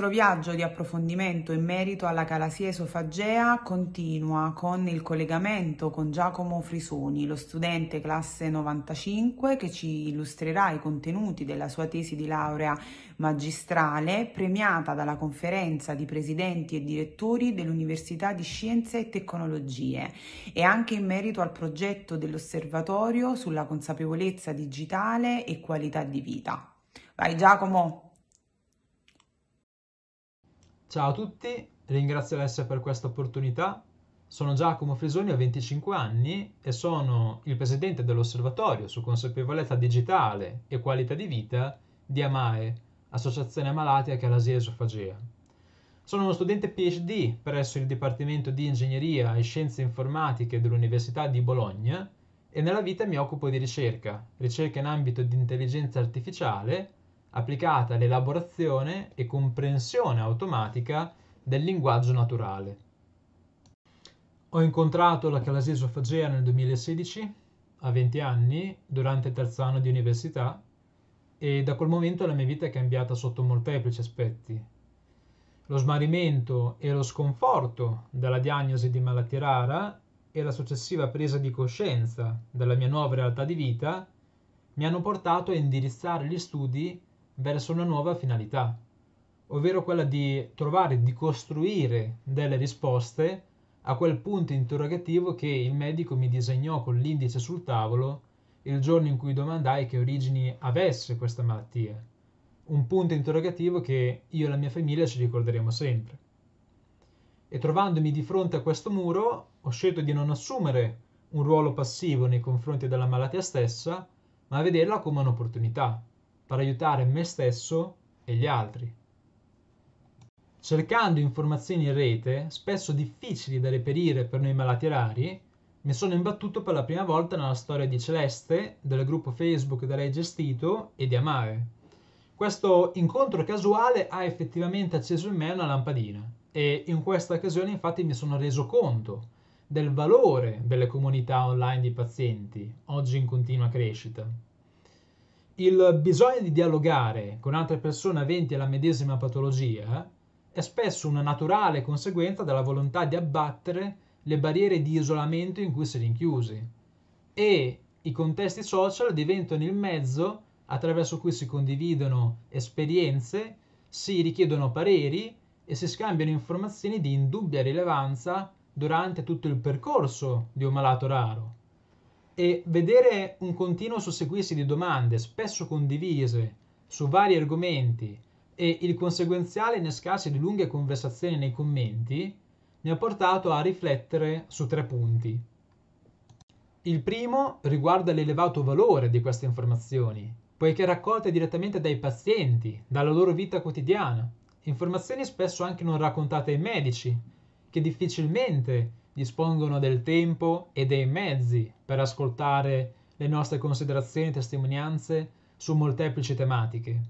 nostro viaggio di approfondimento in merito alla calasia esofagea continua con il collegamento con Giacomo Frisoni, lo studente classe 95 che ci illustrerà i contenuti della sua tesi di laurea magistrale premiata dalla conferenza di presidenti e direttori dell'Università di Scienze e Tecnologie e anche in merito al progetto dell'osservatorio sulla consapevolezza digitale e qualità di vita. Vai Giacomo! Ciao a tutti, ringrazio Alessia per questa opportunità. Sono Giacomo Frisoni, ho 25 anni e sono il presidente dell'Osservatorio su consapevolezza digitale e qualità di vita di AMAE, Associazione Malati e Chalasia Esofagea. Sono uno studente PhD presso il Dipartimento di Ingegneria e Scienze Informatiche dell'Università di Bologna e nella vita mi occupo di ricerca, ricerca in ambito di intelligenza artificiale applicata all'elaborazione e comprensione automatica del linguaggio naturale. Ho incontrato la Calaseso nel 2016, a 20 anni, durante il terzo anno di università, e da quel momento la mia vita è cambiata sotto molteplici aspetti. Lo smarrimento e lo sconforto dalla diagnosi di malattia rara e la successiva presa di coscienza della mia nuova realtà di vita mi hanno portato a indirizzare gli studi verso una nuova finalità, ovvero quella di trovare, di costruire delle risposte a quel punto interrogativo che il medico mi disegnò con l'indice sul tavolo il giorno in cui domandai che origini avesse questa malattia. Un punto interrogativo che io e la mia famiglia ci ricorderemo sempre. E trovandomi di fronte a questo muro, ho scelto di non assumere un ruolo passivo nei confronti della malattia stessa, ma vederla come un'opportunità, per aiutare me stesso e gli altri. Cercando informazioni in rete, spesso difficili da reperire per noi malati rari, mi sono imbattuto per la prima volta nella storia di Celeste, del gruppo Facebook da lei gestito e di Amare. Questo incontro casuale ha effettivamente acceso in me una lampadina e in questa occasione infatti mi sono reso conto del valore delle comunità online di pazienti, oggi in continua crescita il bisogno di dialogare con altre persone aventi la medesima patologia è spesso una naturale conseguenza della volontà di abbattere le barriere di isolamento in cui si è rinchiusi e i contesti social diventano il mezzo attraverso cui si condividono esperienze, si richiedono pareri e si scambiano informazioni di indubbia rilevanza durante tutto il percorso di un malato raro e vedere un continuo susseguirsi di domande, spesso condivise, su vari argomenti e il conseguenziale innescarsi di lunghe conversazioni nei commenti, mi ha portato a riflettere su tre punti. Il primo riguarda l'elevato valore di queste informazioni, poiché raccolte direttamente dai pazienti, dalla loro vita quotidiana, informazioni spesso anche non raccontate ai medici, che difficilmente dispongono del tempo e dei mezzi per ascoltare le nostre considerazioni e testimonianze su molteplici tematiche,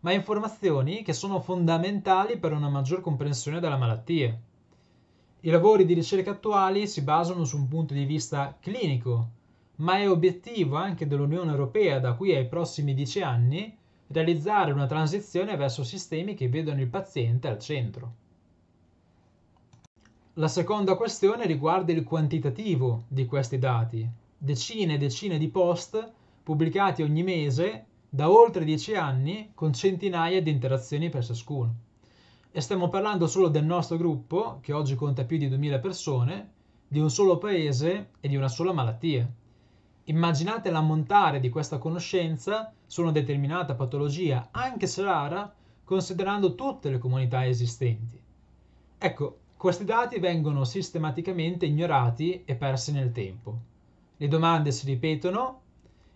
ma informazioni che sono fondamentali per una maggior comprensione della malattia. I lavori di ricerca attuali si basano su un punto di vista clinico, ma è obiettivo anche dell'Unione Europea da qui ai prossimi dieci anni realizzare una transizione verso sistemi che vedono il paziente al centro. La seconda questione riguarda il quantitativo di questi dati. Decine e decine di post pubblicati ogni mese da oltre dieci anni con centinaia di interazioni per ciascuno. E stiamo parlando solo del nostro gruppo, che oggi conta più di 2000 persone, di un solo paese e di una sola malattia. Immaginate l'ammontare di questa conoscenza su una determinata patologia, anche se rara, considerando tutte le comunità esistenti. Ecco, questi dati vengono sistematicamente ignorati e persi nel tempo. Le domande si ripetono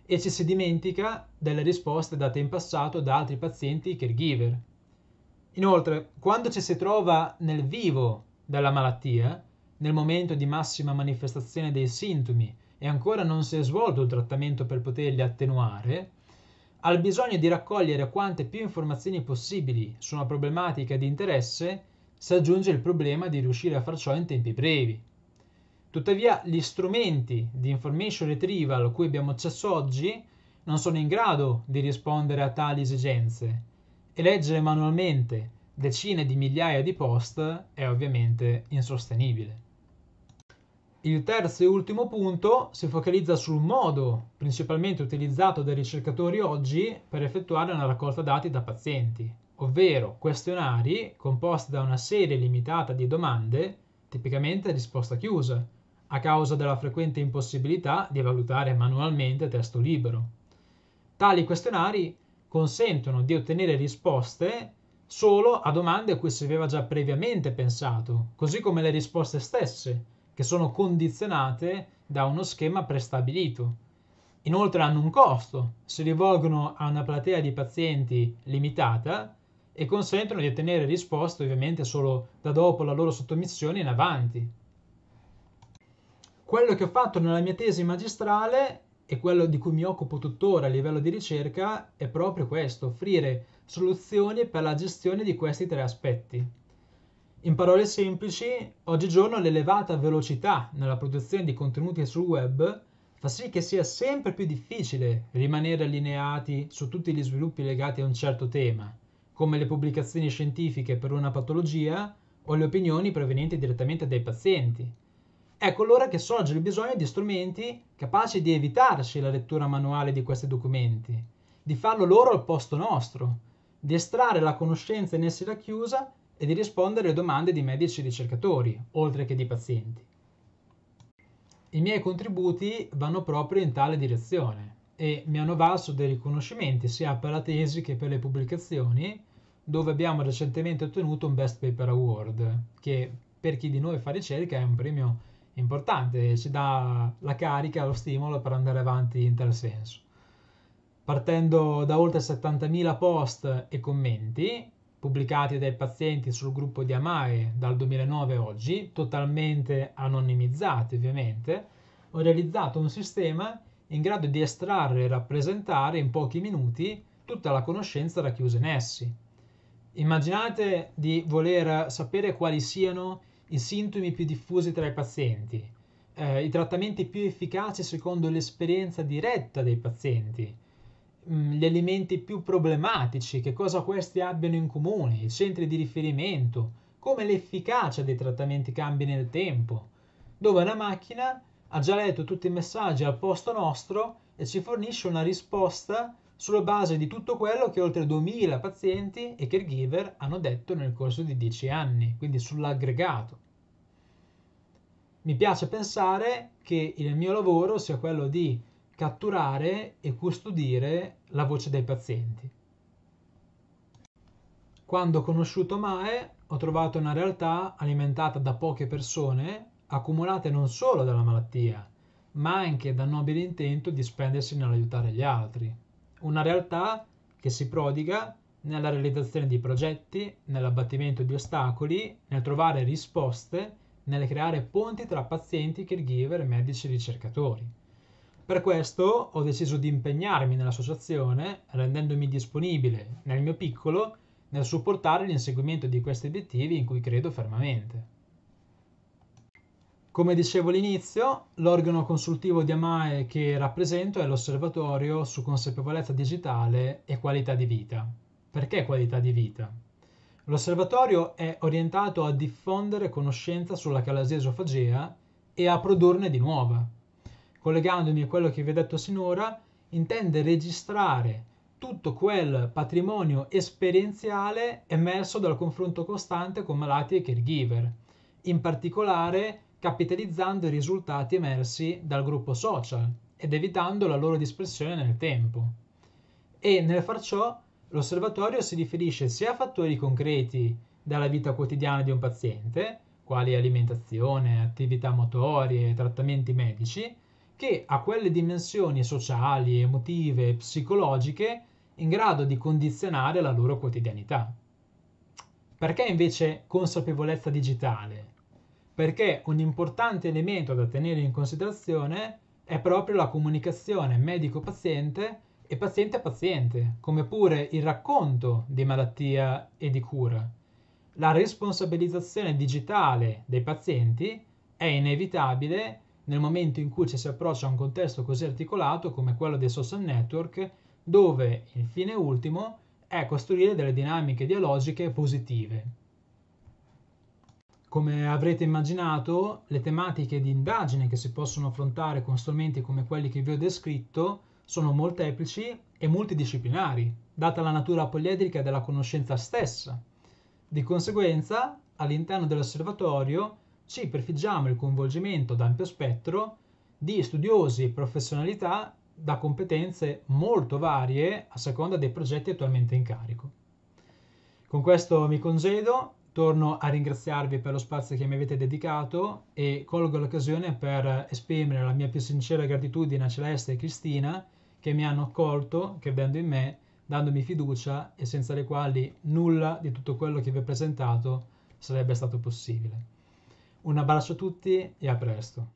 e ci si dimentica delle risposte date in passato da altri pazienti caregiver. Inoltre, quando ci si trova nel vivo della malattia, nel momento di massima manifestazione dei sintomi e ancora non si è svolto il trattamento per poterli attenuare, al bisogno di raccogliere quante più informazioni possibili su una problematica di interesse si aggiunge il problema di riuscire a far ciò in tempi brevi. Tuttavia gli strumenti di information retrieval a cui abbiamo accesso oggi non sono in grado di rispondere a tali esigenze e leggere manualmente decine di migliaia di post è ovviamente insostenibile. Il terzo e ultimo punto si focalizza sul modo principalmente utilizzato dai ricercatori oggi per effettuare una raccolta dati da pazienti, ovvero questionari composti da una serie limitata di domande, tipicamente a risposta chiusa, a causa della frequente impossibilità di valutare manualmente testo libero. Tali questionari consentono di ottenere risposte solo a domande a cui si aveva già previamente pensato, così come le risposte stesse, che sono condizionate da uno schema prestabilito. Inoltre hanno un costo, si rivolgono a una platea di pazienti limitata e consentono di ottenere risposte ovviamente solo da dopo la loro sottomissione in avanti. Quello che ho fatto nella mia tesi magistrale e quello di cui mi occupo tuttora a livello di ricerca è proprio questo, offrire soluzioni per la gestione di questi tre aspetti. In parole semplici, oggigiorno l'elevata velocità nella produzione di contenuti sul web fa sì che sia sempre più difficile rimanere allineati su tutti gli sviluppi legati a un certo tema come le pubblicazioni scientifiche per una patologia o le opinioni provenienti direttamente dai pazienti. Ecco allora che sorge il bisogno di strumenti capaci di evitarci la lettura manuale di questi documenti, di farlo loro al posto nostro, di estrarre la conoscenza in essi racchiusa e di rispondere alle domande di medici e ricercatori, oltre che di pazienti. I miei contributi vanno proprio in tale direzione e mi hanno valso dei riconoscimenti sia per la tesi che per le pubblicazioni, dove abbiamo recentemente ottenuto un Best Paper Award, che per chi di noi fa ricerca è un premio importante, ci dà la carica, lo stimolo per andare avanti in tal senso. Partendo da oltre 70.000 post e commenti pubblicati dai pazienti sul gruppo di Amae dal 2009 ad oggi, totalmente anonimizzati ovviamente, ho realizzato un sistema in grado di estrarre e rappresentare in pochi minuti tutta la conoscenza racchiusa in essi. Immaginate di voler sapere quali siano i sintomi più diffusi tra i pazienti, eh, i trattamenti più efficaci secondo l'esperienza diretta dei pazienti, mh, mm, gli elementi più problematici, che cosa questi abbiano in comune, i centri di riferimento, come l'efficacia dei trattamenti cambi nel tempo, dove una macchina ha già letto tutti i messaggi al posto nostro e ci fornisce una risposta sulla base di tutto quello che oltre 2000 pazienti e caregiver hanno detto nel corso di 10 anni, quindi sull'aggregato. Mi piace pensare che il mio lavoro sia quello di catturare e custodire la voce dei pazienti. Quando ho conosciuto Mae ho trovato una realtà alimentata da poche persone accumulate non solo dalla malattia, ma anche dal nobile intento di spendersi nell'aiutare gli altri. Una realtà che si prodiga nella realizzazione di progetti, nell'abbattimento di ostacoli, nel trovare risposte, nel creare ponti tra pazienti, caregiver, medici e ricercatori. Per questo ho deciso di impegnarmi nell'associazione, rendendomi disponibile, nel mio piccolo, nel supportare l'inseguimento di questi obiettivi in cui credo fermamente. Come dicevo all'inizio, l'organo consultivo di AMAE che rappresento è l'Osservatorio su consapevolezza digitale e qualità di vita. Perché qualità di vita? L'osservatorio è orientato a diffondere conoscenza sulla calasia esofagea e a produrne di nuova. Collegandomi a quello che vi ho detto sinora, intende registrare tutto quel patrimonio esperienziale emerso dal confronto costante con malati e caregiver, in particolare capitalizzando i risultati emersi dal gruppo social ed evitando la loro dispersione nel tempo. E nel far ciò l'osservatorio si riferisce sia a fattori concreti dalla vita quotidiana di un paziente, quali alimentazione, attività motorie, trattamenti medici, che a quelle dimensioni sociali, emotive e psicologiche in grado di condizionare la loro quotidianità. Perché invece consapevolezza digitale? perché un importante elemento da tenere in considerazione è proprio la comunicazione medico-paziente e paziente-paziente, come pure il racconto di malattia e di cura. La responsabilizzazione digitale dei pazienti è inevitabile nel momento in cui ci si approccia a un contesto così articolato come quello dei social network, dove il fine ultimo è costruire delle dinamiche dialogiche positive. Come avrete immaginato, le tematiche di indagine che si possono affrontare con strumenti come quelli che vi ho descritto sono molteplici e multidisciplinari, data la natura poliedrica della conoscenza stessa. Di conseguenza, all'interno dell'osservatorio ci prefiggiamo il coinvolgimento da ampio spettro di studiosi e professionalità da competenze molto varie a seconda dei progetti attualmente in carico. Con questo mi congedo Torno a ringraziarvi per lo spazio che mi avete dedicato e colgo l'occasione per esprimere la mia più sincera gratitudine a Celeste e Cristina che mi hanno accolto, credendo in me, dandomi fiducia e senza le quali nulla di tutto quello che vi ho presentato sarebbe stato possibile. Un abbraccio a tutti e a presto.